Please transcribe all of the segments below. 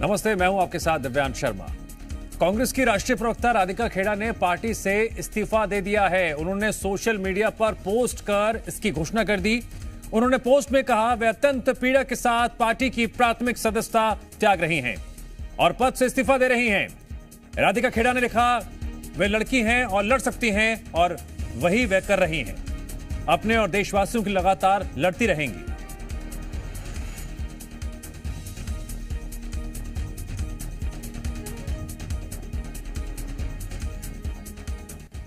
नमस्ते मैं हूं आपके साथ दिव्यांश शर्मा कांग्रेस की राष्ट्रीय प्रवक्ता राधिका खेड़ा ने पार्टी से इस्तीफा दे दिया है उन्होंने सोशल मीडिया पर पोस्ट कर इसकी घोषणा कर दी उन्होंने पोस्ट में कहा वे अत्यंत पीड़ा के साथ पार्टी की प्राथमिक सदस्यता त्याग रही हैं और पद से इस्तीफा दे रही हैं राधिका खेड़ा ने लिखा वे लड़की हैं और लड़ सकती हैं और वही वे कर रही हैं अपने और देशवासियों की लगातार लड़ती रहेंगी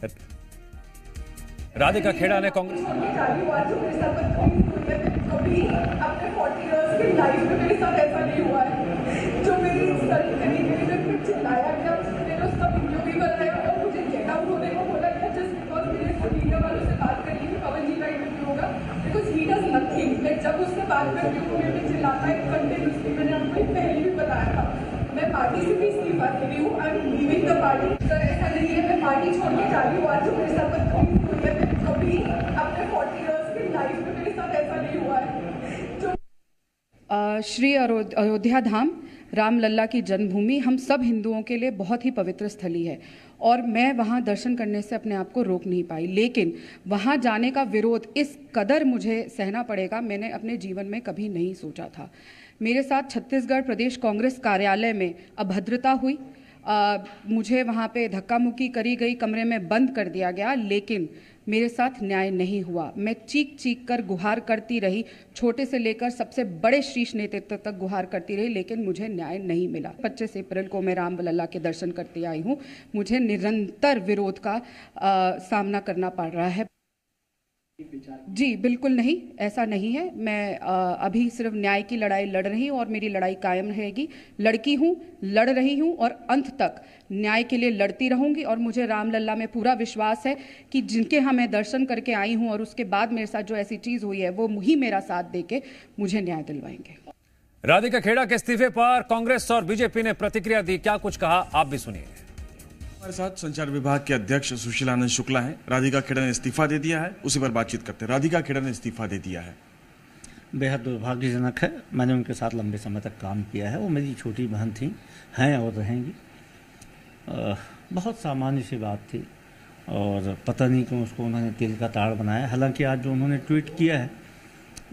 राधिका खेड़ा ने कांग्रेस बात मैं पहले भी बताया था मैं पार्टी से भी इस्तीफा दे रही हूँ I am leaving the party ऐसा नहीं है गाड़ी छोड़ के जा रही हूँ आज तो मेरे साथ बदतमीजी हुई है कभी अपने फोर्टी ईयर्स की लाइफ में मेरे साथ ऐसा नहीं हुआ है श्री अयोध्या धाम राम लल्ला की जन्मभूमि हम सब हिंदुओं के लिए बहुत ही पवित्र स्थली है और मैं वहाँ दर्शन करने से अपने आप को रोक नहीं पाई लेकिन वहाँ जाने का विरोध इस कदर मुझे सहना पड़ेगा मैंने अपने जीवन में कभी नहीं सोचा था मेरे साथ छत्तीसगढ़ प्रदेश कांग्रेस कार्यालय में अभद्रता हुई मुझे वहाँ पे धक्का मुक्की करी गई कमरे में बंद कर दिया गया लेकिन मेरे साथ न्याय नहीं हुआ मैं चीख चीख कर गुहार करती रही छोटे से लेकर सबसे बड़े शीर्ष नेतृत्व तक गुहार करती रही लेकिन मुझे न्याय नहीं मिला 25 अप्रैल को मैं राम लल्ला के दर्शन करती आई हूँ मुझे निरंतर विरोध का आ, सामना करना पड़ रहा है जी बिल्कुल नहीं ऐसा नहीं है मैं आ, अभी सिर्फ न्याय की लड़ाई लड़ रही हूँ और मेरी लड़ाई कायम रहेगी लड़की हूँ लड़ रही हूँ और अंत तक न्याय के लिए लड़ती रहूंगी और मुझे रामलला में पूरा विश्वास है कि जिनके यहाँ मैं दर्शन करके आई हूँ और उसके बाद मेरे साथ जो ऐसी चीज़ हुई है वो ही मेरा साथ दे के मुझे न्याय दिलवाएंगे राधिका खेड़ा के इस्तीफे पर कांग्रेस और बीजेपी ने प्रतिक्रिया दी क्या कुछ कहा आप भी सुनिए हमारे साथ संचार विभाग के अध्यक्ष सुशील आनंद शुक्ला हैं राधिका खेड़ा ने इस्तीफा दे दिया है उसी पर बातचीत करते हैं राधिका खेड़ा ने इस्तीफा दे दिया है बेहद दुर्भाग्यजनक है मैंने उनके साथ लंबे समय तक काम किया है वो मेरी छोटी बहन थी हैं और रहेंगी आ, बहुत सामान्य सी बात थी और पता नहीं क्यों उसको उन्होंने तेल का ताड़ बनाया हालांकि आज जो उन्होंने ट्वीट किया है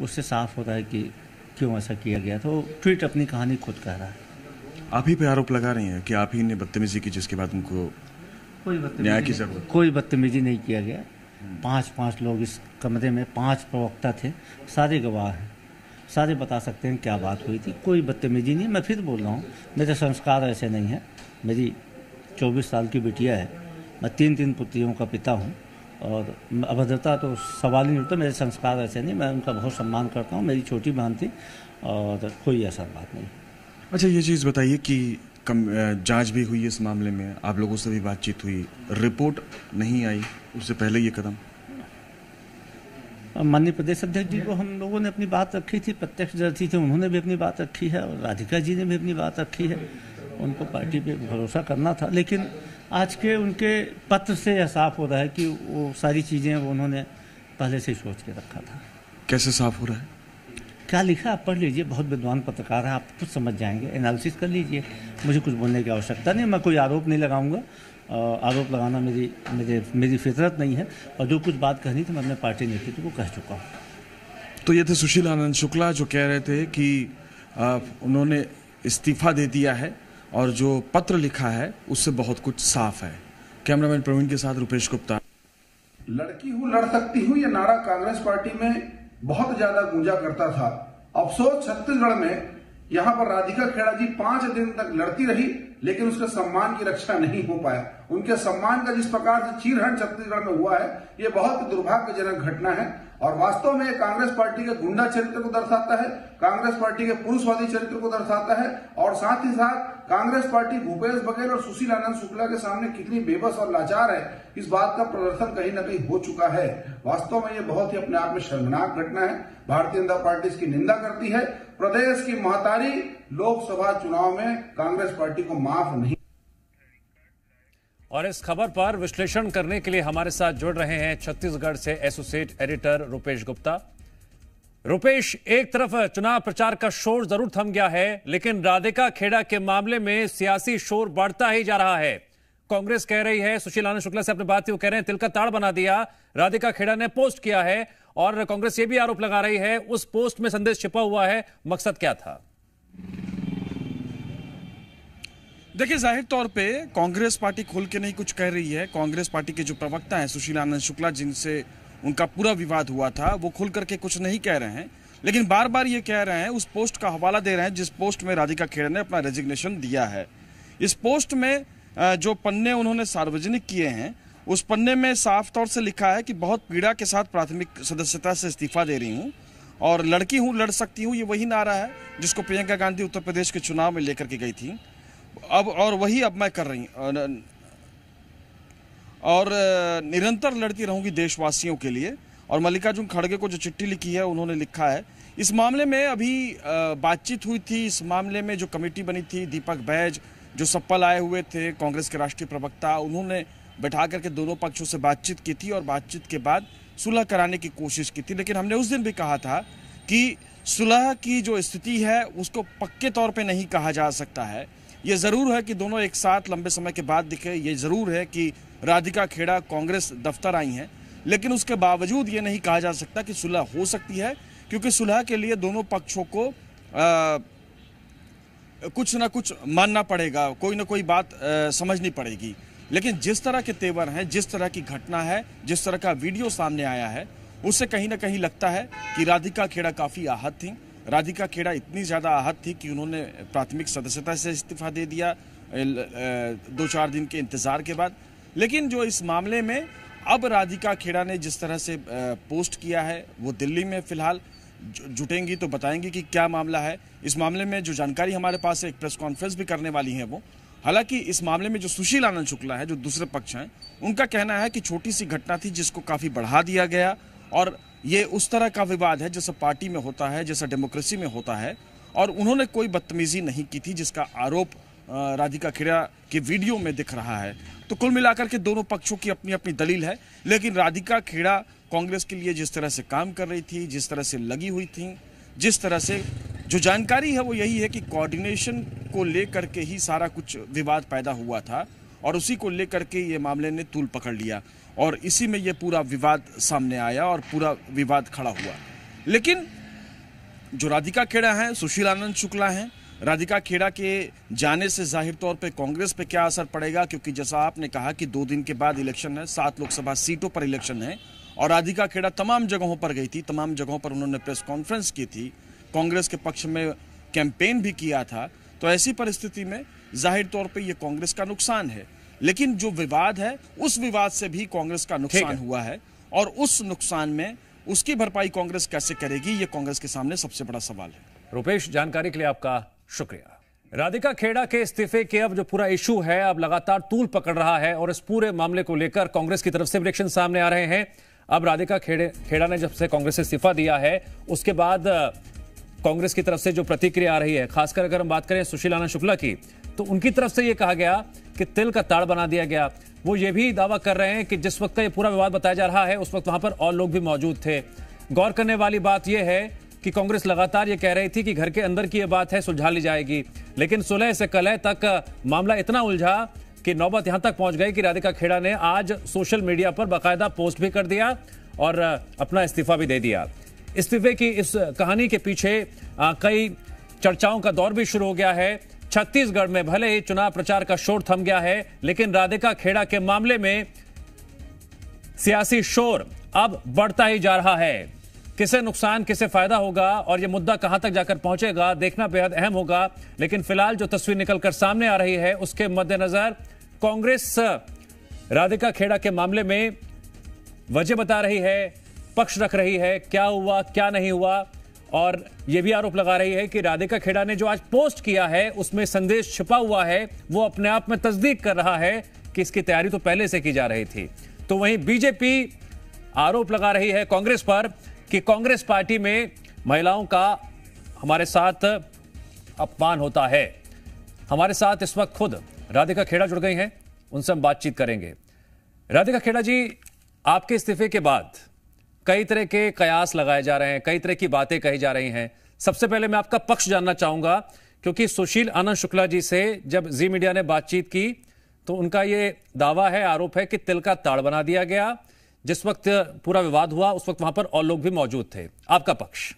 उससे साफ होता है कि क्यों ऐसा किया गया तो ट्वीट अपनी कहानी खुद कह रहा है आप ही पे आरोप लगा रहे हैं कि आप ही ने बदतमीजी की जिसके बाद उनको कोई न्याय की जरूरत कोई बदतमीजी नहीं किया गया पांच पांच लोग इस कमरे में पांच प्रवक्ता थे सारे गवाह हैं सारे बता सकते हैं क्या बात हुई थी कोई बदतमीजी नहीं मैं फिर बोल रहा हूँ मेरे संस्कार ऐसे नहीं हैं मेरी चौबीस साल की बिटिया है मैं तीन तीन पुत्रियों का पिता हूँ और अभद्रता तो सवाल ही नहीं उठता मेरे संस्कार ऐसे नहीं मैं उनका बहुत सम्मान करता हूँ मेरी छोटी बहन थी और कोई ऐसा बात नहीं अच्छा ये चीज़ बताइए कि कम जांच भी हुई इस मामले में आप लोगों से भी बातचीत हुई रिपोर्ट नहीं आई उससे पहले ये कदम माननीय प्रदेश अध्यक्ष जी को हम लोगों ने अपनी बात रखी थी प्रत्यक्ष जर्थी थे तो उन्होंने भी अपनी बात रखी है और राधिका जी ने भी अपनी बात रखी है उनको पार्टी पे भरोसा करना था लेकिन आज के उनके पत्र से यह साफ हो रहा है कि वो सारी चीज़ें उन्होंने पहले से सोच के रखा था कैसे साफ हो रहा है क्या लिखा आप पढ़ लीजिए बहुत विद्वान पत्रकार है आप कुछ समझ जाएंगे एनालिसिस कर लीजिए मुझे कुछ बोलने की आवश्यकता नहीं मैं कोई आरोप नहीं लगाऊंगा आरोप लगाना मेरी मेरे मेरी फितरत नहीं है और जो कुछ बात कहनी थी मैं अपने पार्टी नेतृत्व को कह चुका हूँ तो ये थे सुशील आनंद शुक्ला जो कह रहे थे कि उन्होंने इस्तीफा दे दिया है और जो पत्र लिखा है उससे बहुत कुछ साफ है कैमरामैन प्रवीण के साथ रुपेश गुप्ता लड़की हूँ लड़ सकती हूँ ये नारा कांग्रेस पार्टी में बहुत ज्यादा गूंजा करता था अफसोस छत्तीसगढ़ में यहां पर राधिका खेड़ा जी पांच दिन तक लड़ती रही लेकिन उसके सम्मान की रक्षा नहीं हो पाया उनके सम्मान का जिस प्रकार से चीरहण छत्तीसगढ़ में हुआ है ये बहुत दुर्भाग्यजनक घटना है और वास्तव में कांग्रेस पार्टी के गुंडा चरित्र को दर्शाता है कांग्रेस पार्टी के पुरुषवादी चरित्र को दर्शाता है और साथ ही साथ कांग्रेस पार्टी भूपेश बघेल और सुशील आनंद शुक्ला के सामने कितनी बेबस और लाचार है इस बात का प्रदर्शन कहीं ना कहीं हो चुका है वास्तव में ये बहुत ही अपने आप में शर्मनाक घटना है भारतीय जनता पार्टी इसकी निंदा करती है प्रदेश की महातारी लोकसभा चुनाव में कांग्रेस पार्टी को माफ नहीं और इस खबर पर विश्लेषण करने के लिए हमारे साथ जुड़ रहे हैं छत्तीसगढ़ से एसोसिएट एडिटर रुपेश गुप्ता रुपेश एक तरफ चुनाव प्रचार का शोर जरूर थम गया है लेकिन राधिका खेड़ा के मामले में सियासी शोर बढ़ता ही जा रहा है कांग्रेस कह रही है सुशील आनंद शुक्ला से अपने बात कह रहे हैं तिल का ताड़ बना दिया राधिका खेड़ा ने पोस्ट किया है और कांग्रेस ये भी आरोप लगा रही है उस पोस्ट में संदेश छिपा हुआ है मकसद क्या था देखिए जाहिर तौर पे कांग्रेस पार्टी खोल के नहीं कुछ कह रही है कांग्रेस पार्टी के जो प्रवक्ता हैं सुशील आनंद शुक्ला जिनसे उनका पूरा विवाद हुआ था वो खुल करके कुछ नहीं कह रहे हैं लेकिन बार बार ये कह रहे हैं उस पोस्ट का हवाला दे रहे हैं जिस पोस्ट में राधिका खेड़े ने अपना रेजिग्नेशन दिया है इस पोस्ट में जो पन्ने उन्होंने सार्वजनिक किए हैं उस पन्ने में साफ तौर से लिखा है कि बहुत पीड़ा के साथ प्राथमिक सदस्यता से इस्तीफा दे रही हूँ और लड़की हूँ लड़ सकती हूँ ये वही नारा है जिसको प्रियंका गांधी उत्तर प्रदेश के चुनाव में लेकर के गई थी अब और वही अब मैं कर रही हूँ और निरंतर लड़ती रहूंगी देशवासियों के लिए और मल्लिकार्जुन खड़गे को जो चिट्ठी लिखी है उन्होंने लिखा है इस मामले में अभी बातचीत हुई थी इस मामले में जो कमेटी बनी थी दीपक बैज जो सप्पल आए हुए थे कांग्रेस के राष्ट्रीय प्रवक्ता उन्होंने बैठा करके दोनों पक्षों से बातचीत की थी और बातचीत के बाद सुलह कराने की कोशिश की थी लेकिन हमने उस दिन भी कहा था कि सुलह की जो स्थिति है उसको पक्के तौर पर नहीं कहा जा सकता है ये ज़रूर है कि दोनों एक साथ लंबे समय के बाद दिखे ये ज़रूर है कि राधिका खेड़ा कांग्रेस दफ्तर आई हैं लेकिन उसके बावजूद ये नहीं कहा जा सकता कि सुलह हो सकती है क्योंकि सुलह के लिए दोनों पक्षों को आ, कुछ ना कुछ मानना पड़ेगा कोई ना कोई बात आ, समझनी पड़ेगी लेकिन जिस तरह के तेवर हैं जिस तरह की घटना है जिस तरह का वीडियो सामने आया है उससे कहीं ना कहीं लगता है कि राधिका खेड़ा काफ़ी आहत थी राधिका खेड़ा इतनी ज़्यादा आहत थी कि उन्होंने प्राथमिक सदस्यता से इस्तीफा दे दिया दो चार दिन के इंतज़ार के बाद लेकिन जो इस मामले में अब राधिका खेड़ा ने जिस तरह से पोस्ट किया है वो दिल्ली में फिलहाल जुटेंगी तो बताएंगी कि क्या मामला है इस मामले में जो जानकारी हमारे पास है एक प्रेस कॉन्फ्रेंस भी करने वाली है वो हालांकि इस मामले में जो सुशील आनंद शुक्ला है जो दूसरे पक्ष हैं उनका कहना है कि छोटी सी घटना थी जिसको काफ़ी बढ़ा दिया गया और ये उस तरह का विवाद है जैसा पार्टी में होता है जैसा डेमोक्रेसी में होता है और उन्होंने कोई बदतमीजी नहीं की थी जिसका आरोप राधिका खेड़ा के वीडियो में दिख रहा है तो कुल मिलाकर के दोनों पक्षों की अपनी अपनी दलील है लेकिन राधिका खेड़ा कांग्रेस के लिए जिस तरह से काम कर रही थी जिस तरह से लगी हुई थी जिस तरह से जो जानकारी है वो यही है कि कोऑर्डिनेशन को लेकर के ही सारा कुछ विवाद पैदा हुआ था और उसी को लेकर के ये मामले ने तूल पकड़ लिया और इसी में ये पूरा विवाद सामने आया और पूरा विवाद खड़ा हुआ लेकिन जो राधिका खेड़ा हैं सुशील आनंद शुक्ला हैं राधिका खेड़ा के जाने से जाहिर तौर पे कांग्रेस पे क्या असर पड़ेगा क्योंकि जैसा आपने कहा कि दो दिन के बाद इलेक्शन है सात लोकसभा सीटों पर इलेक्शन है और राधिका खेड़ा तमाम जगहों पर गई थी तमाम जगहों पर उन्होंने प्रेस कॉन्फ्रेंस की थी कांग्रेस के पक्ष में कैंपेन भी किया था तो ऐसी परिस्थिति में जाहिर तौर पर यह कांग्रेस का नुकसान है लेकिन जो विवाद है उस विवाद से भी कांग्रेस का नुकसान हुआ है और उस नुकसान में उसकी भरपाई कांग्रेस कैसे करेगी ये कांग्रेस के सामने सबसे बड़ा सवाल है रुपेश जानकारी के लिए आपका शुक्रिया राधिका खेड़ा के इस्तीफे के अब जो पूरा इशू है अब लगातार तूल पकड़ रहा है और इस पूरे मामले को लेकर कांग्रेस की तरफ से रिएक्शन सामने आ रहे हैं अब राधिका खेड़े खेड़ा ने जब से कांग्रेस से इस्तीफा दिया है उसके बाद कांग्रेस की तरफ से जो प्रतिक्रिया आ रही है खासकर अगर हम बात करें सुशीलाना शुक्ला की तो उनकी तरफ से ये कहा गया कि तिल का ताड़ बना दिया गया वो ये भी दावा कर रहे हैं कि जिस वक्त का ये पूरा विवाद बताया जा रहा है उस वक्त वहां पर और लोग भी मौजूद थे गौर करने वाली बात यह है कि कांग्रेस लगातार ये कह रही थी कि घर के अंदर की ये बात है सुलझा ली जाएगी लेकिन सुलह से कलह तक मामला इतना उलझा कि नौबत यहां तक पहुंच गई कि राधिका खेड़ा ने आज सोशल मीडिया पर बाकायदा पोस्ट भी कर दिया और अपना इस्तीफा भी दे दिया इस्तीफे की इस कहानी के पीछे कई चर्चाओं का दौर भी शुरू हो गया है छत्तीसगढ़ में भले ही चुनाव प्रचार का शोर थम गया है लेकिन राधिका खेड़ा के मामले में सियासी शोर अब बढ़ता ही जा रहा है किसे नुकसान किसे फायदा होगा और यह मुद्दा कहां तक जाकर पहुंचेगा देखना बेहद अहम होगा लेकिन फिलहाल जो तस्वीर निकलकर सामने आ रही है उसके मद्देनजर कांग्रेस राधिका खेड़ा के मामले में वजह बता रही है पक्ष रख रही है क्या हुआ क्या नहीं हुआ और यह भी आरोप लगा रही है कि राधिका खेड़ा ने जो आज पोस्ट किया है उसमें संदेश छुपा हुआ है वो अपने आप में तस्दीक कर रहा है कि इसकी तैयारी तो पहले से की जा रही थी तो वहीं बीजेपी आरोप लगा रही है कांग्रेस पर कि कांग्रेस पार्टी में महिलाओं का हमारे साथ अपमान होता है हमारे साथ इस वक्त खुद राधिका खेड़ा जुड़ गई हैं उनसे हम बातचीत करेंगे राधिका खेड़ा जी आपके इस्तीफे के बाद कई तरह के कयास लगाए जा रहे हैं कई तरह की बातें कही जा रही हैं सबसे पहले मैं आपका पक्ष जानना चाहूंगा क्योंकि सुशील आनंद शुक्ला जी से जब जी मीडिया ने बातचीत की तो उनका ये दावा है आरोप है कि तिल का ताड़ बना दिया गया जिस वक्त पूरा विवाद हुआ उस वक्त वहां पर और लोग भी मौजूद थे आपका पक्ष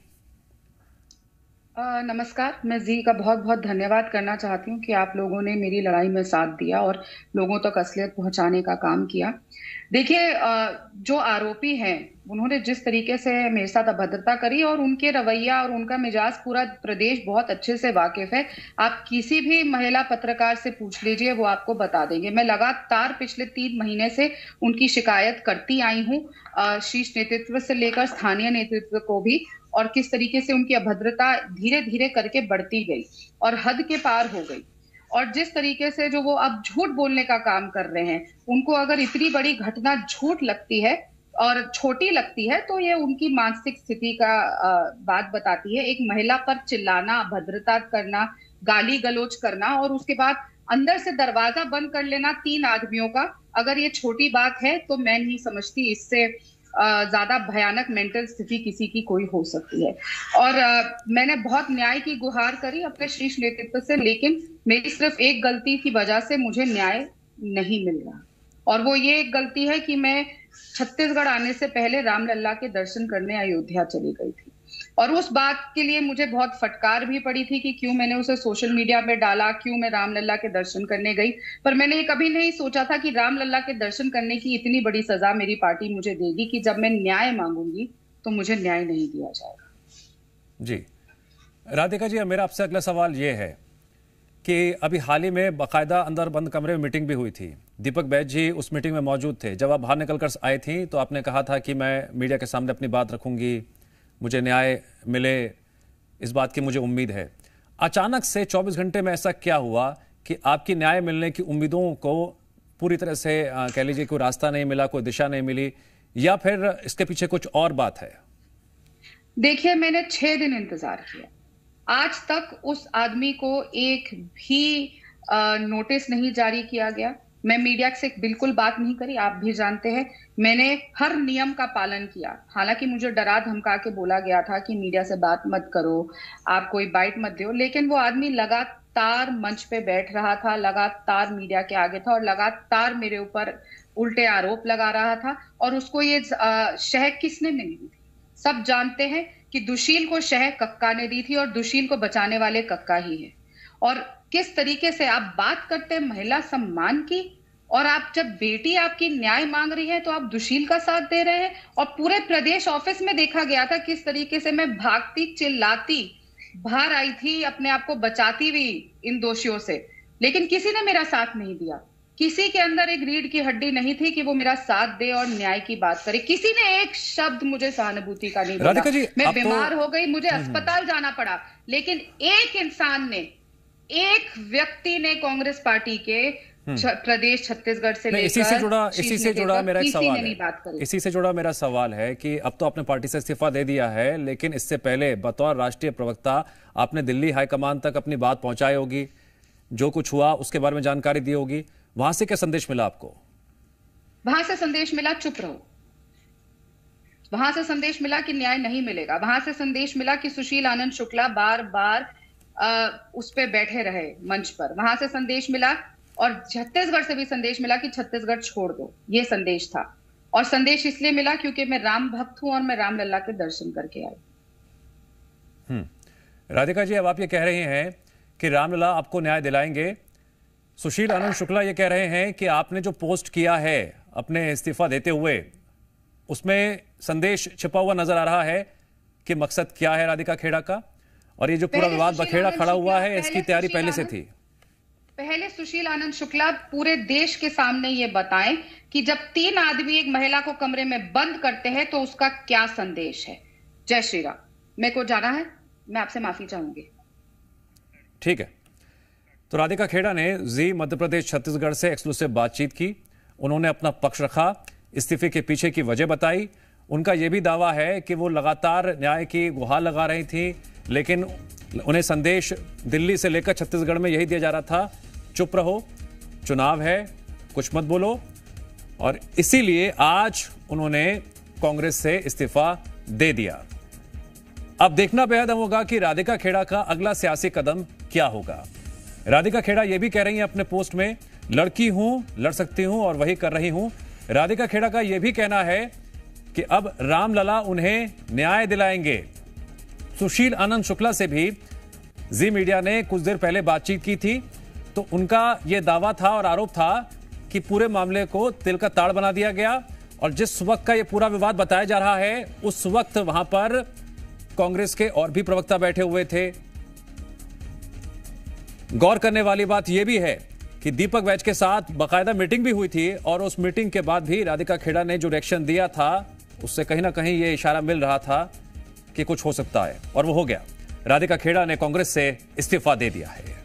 नमस्कार मैं जी का बहुत बहुत धन्यवाद करना चाहती हूँ कि आप लोगों ने मेरी लड़ाई में साथ दिया और लोगों तक असलियत पहुँचाने का काम किया देखिए जो आरोपी हैं उन्होंने जिस तरीके से मेरे साथ अभद्रता करी और उनके रवैया और उनका मिजाज पूरा प्रदेश बहुत अच्छे से वाकिफ है आप किसी भी महिला पत्रकार से पूछ लीजिए वो आपको बता देंगे मैं लगातार पिछले तीन महीने से उनकी शिकायत करती आई हूँ शीर्ष नेतृत्व से लेकर स्थानीय नेतृत्व को भी और किस तरीके से उनकी अभद्रता धीरे धीरे करके बढ़ती गई और हद के पार हो गई और जिस तरीके से जो वो अब झूठ बोलने का काम कर रहे हैं उनको अगर इतनी बड़ी घटना झूठ लगती है और छोटी लगती है तो ये उनकी मानसिक स्थिति का बात बताती है एक महिला पर चिल्लाना भद्रता करना गाली गलोच करना और उसके बाद अंदर से दरवाजा बंद कर लेना तीन आदमियों का अगर ये छोटी बात है तो मैं नहीं समझती इससे ज्यादा भयानक मेंटल स्थिति किसी की कोई हो सकती है और मैंने बहुत न्याय की गुहार करी अपने शीर्ष नेतृत्व से लेकिन मेरी सिर्फ एक गलती की वजह से मुझे न्याय नहीं मिल रहा और वो ये एक गलती है कि मैं छत्तीसगढ़ आने से पहले रामलला के दर्शन करने अयोध्या चली गई थी और उस बात के लिए मुझे बहुत फटकार भी पड़ी थी कि क्यों मैंने उसे सोशल मीडिया पर डाला क्यों मैं रामलला के दर्शन करने गई पर मैंने कभी नहीं सोचा था कि रामलला के दर्शन करने की इतनी बड़ी सजा मेरी पार्टी मुझे देगी कि जब मैं न्याय मांगूंगी तो मुझे न्याय नहीं दिया जाएगा जी राधिका जी मेरा आपसे अगला सवाल ये है कि अभी हाल ही में बाकायदा अंदर बंद कमरे में मीटिंग भी हुई थी दीपक बैज जी उस मीटिंग में मौजूद थे जब आप बाहर निकलकर आए थी तो आपने कहा था कि मैं मीडिया के सामने अपनी बात रखूंगी मुझे न्याय मिले इस बात की मुझे उम्मीद है अचानक से 24 घंटे में ऐसा क्या हुआ कि आपकी न्याय मिलने की उम्मीदों को पूरी तरह से कह लीजिए कोई रास्ता नहीं मिला कोई दिशा नहीं मिली या फिर इसके पीछे कुछ और बात है देखिए मैंने छह दिन इंतजार किया आज तक उस आदमी को एक भी आ, नोटिस नहीं जारी किया गया मैं मीडिया से बिल्कुल बात नहीं करी आप भी जानते हैं मैंने हर नियम का पालन किया हालांकि मुझे डरा धमका के बोला गया था कि मीडिया से बात मत करो आप कोई बाइट मत दो लेकिन वो आदमी लगातार मंच पे बैठ रहा था लगातार मीडिया के आगे था और लगातार मेरे ऊपर उल्टे आरोप लगा रहा था और उसको ये शह किसने मिली थी सब जानते हैं कि दुशील को शह कक्का ने दी थी और दुशील को बचाने वाले कक्का ही है और किस तरीके से आप बात करते हैं महिला सम्मान की और आप जब बेटी आपकी न्याय मांग रही है तो आप दुशील का साथ दे रहे हैं और पूरे प्रदेश ऑफिस में देखा गया था किस तरीके से मैं भागती चिल्लाती बाहर आई थी अपने आप को बचाती हुई इन दोषियों से लेकिन किसी ने मेरा साथ नहीं दिया किसी के अंदर एक रीढ़ की हड्डी नहीं थी कि वो मेरा साथ दे और न्याय की बात करे किसी ने एक शब्द मुझे सहानुभूति का नहीं दिया मैं बीमार तो... हो गई मुझे हम्म, हम्म। अस्पताल जाना पड़ा लेकिन एक इंसान ने एक व्यक्ति ने कांग्रेस पार्टी के हम्म। प्रदेश छत्तीसगढ़ से इसी से जुड़ा इसी से जुड़ा मेरा एक सवाल है इसी से जुड़ा मेरा सवाल है कि अब तो आपने पार्टी से इस्तीफा दे दिया है लेकिन इससे पहले बतौर राष्ट्रीय प्रवक्ता आपने दिल्ली हाईकमान तक अपनी बात पहुंचाई होगी जो कुछ हुआ उसके बारे में जानकारी दी होगी वहां से क्या संदेश मिला आपको वहां से संदेश मिला चुप रहो वहां से संदेश मिला कि न्याय नहीं मिलेगा वहां से संदेश मिला कि सुशील आनंद शुक्ला बार बार आ, उस पर बैठे रहे मंच पर वहां से संदेश मिला और छत्तीसगढ़ से भी संदेश मिला कि छत्तीसगढ़ छोड़ दो ये संदेश था और संदेश इसलिए मिला क्योंकि मैं राम भक्त हूं और मैं राम लल्ला के दर्शन करके आई हम्म। राधिका जी अब आप ये कह रहे हैं कि रामलला आपको न्याय दिलाएंगे सुशील आनंद शुक्ला ये कह रहे हैं कि आपने जो पोस्ट किया है अपने इस्तीफा देते हुए उसमें संदेश छिपा हुआ नजर आ रहा है कि मकसद क्या है राधिका खेड़ा का और ये जो पूरा विवाद बखेड़ा खड़ा हुआ है इसकी तैयारी पहले से थी पहले सुशील आनंद शुक्ला पूरे देश के सामने ये बताएं कि जब तीन आदमी एक महिला को कमरे में बंद करते हैं तो उसका क्या संदेश है जय श्री राम मेरे को जाना है मैं आपसे माफी चाहूंगी ठीक है तो राधिका खेड़ा ने जी मध्य प्रदेश छत्तीसगढ़ से एक्सक्लूसिव बातचीत की उन्होंने अपना पक्ष रखा इस्तीफे के पीछे की वजह बताई उनका यह भी दावा है कि वो लगातार न्याय की गुहार लगा रही थी लेकिन उन्हें संदेश दिल्ली से लेकर छत्तीसगढ़ में यही दिया जा रहा था चुप रहो चुनाव है कुछ मत बोलो और इसीलिए आज उन्होंने कांग्रेस से इस्तीफा दे दिया अब देखना बेहद होगा कि राधिका खेड़ा का अगला सियासी कदम क्या होगा राधिका खेड़ा यह भी कह रही हैं अपने पोस्ट में लड़की हूं लड़ सकती हूं और वही कर रही हूं राधिका खेड़ा का यह भी कहना है कि अब रामलला उन्हें न्याय दिलाएंगे सुशील आनंद शुक्ला से भी जी मीडिया ने कुछ देर पहले बातचीत की थी तो उनका यह दावा था और आरोप था कि पूरे मामले को तिल का ताड़ बना दिया गया और जिस वक्त का यह पूरा विवाद बताया जा रहा है उस वक्त वहां पर कांग्रेस के और भी प्रवक्ता बैठे हुए थे गौर करने वाली बात यह भी है कि दीपक वैज के साथ बाकायदा मीटिंग भी हुई थी और उस मीटिंग के बाद भी राधिका खेड़ा ने जो रिएक्शन दिया था उससे कहीं ना कहीं यह इशारा मिल रहा था कि कुछ हो सकता है और वो हो गया राधिका खेड़ा ने कांग्रेस से इस्तीफा दे दिया है